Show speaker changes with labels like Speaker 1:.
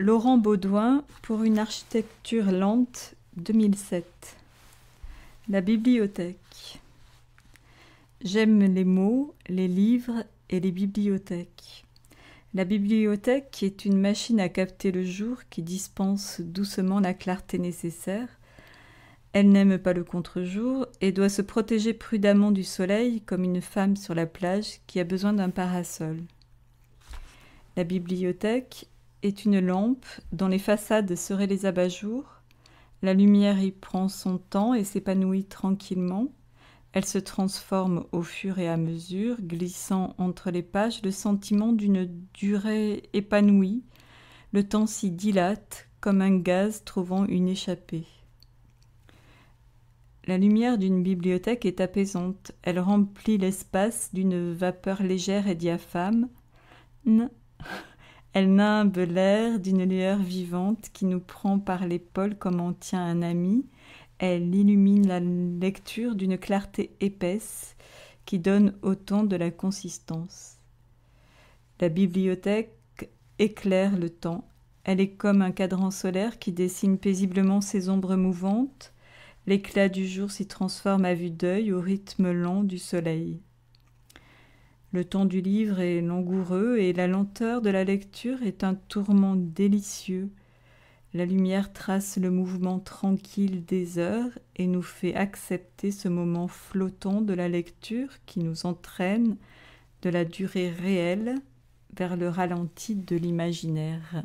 Speaker 1: Laurent Baudouin pour une architecture lente 2007. La bibliothèque. J'aime les mots, les livres et les bibliothèques. La bibliothèque est une machine à capter le jour qui dispense doucement la clarté nécessaire. Elle n'aime pas le contre-jour et doit se protéger prudemment du soleil comme une femme sur la plage qui a besoin d'un parasol. La bibliothèque est une lampe dont les façades seraient les abat-jours. La lumière y prend son temps et s'épanouit tranquillement. Elle se transforme au fur et à mesure, glissant entre les pages le sentiment d'une durée épanouie. Le temps s'y dilate comme un gaz trouvant une échappée. La lumière d'une bibliothèque est apaisante. Elle remplit l'espace d'une vapeur légère et diaphane. Elle nimbe l'air d'une lueur vivante qui nous prend par l'épaule comme on tient un ami. Elle illumine la lecture d'une clarté épaisse qui donne autant de la consistance. La bibliothèque éclaire le temps. Elle est comme un cadran solaire qui dessine paisiblement ses ombres mouvantes. L'éclat du jour s'y transforme à vue d'œil au rythme lent du soleil. Le temps du livre est langoureux et la lenteur de la lecture est un tourment délicieux. La lumière trace le mouvement tranquille des heures et nous fait accepter ce moment flottant de la lecture qui nous entraîne de la durée réelle vers le ralenti de l'imaginaire.